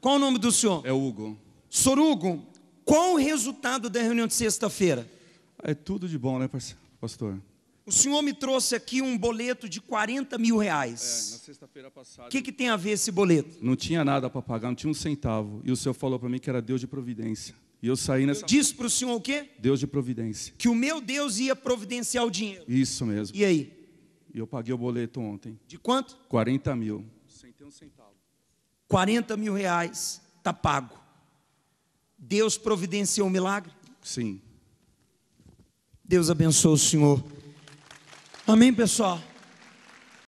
Qual o nome do senhor? É Hugo. Sr. Hugo, qual o resultado da reunião de sexta-feira? É tudo de bom, né, pastor? O senhor me trouxe aqui um boleto de 40 mil reais. É, na sexta-feira passada. O que, que tem a ver esse boleto? Não tinha nada para pagar, não tinha um centavo. E o senhor falou para mim que era Deus de providência. E eu saí nessa. disse para o senhor o quê? Deus de providência. Que o meu Deus ia providenciar o dinheiro. Isso mesmo. E aí? E eu paguei o boleto ontem. De quanto? 40 mil. Sem ter um centavo. 40 mil reais, está pago. Deus providenciou um milagre? Sim. Deus abençoe o Senhor. Amém, pessoal?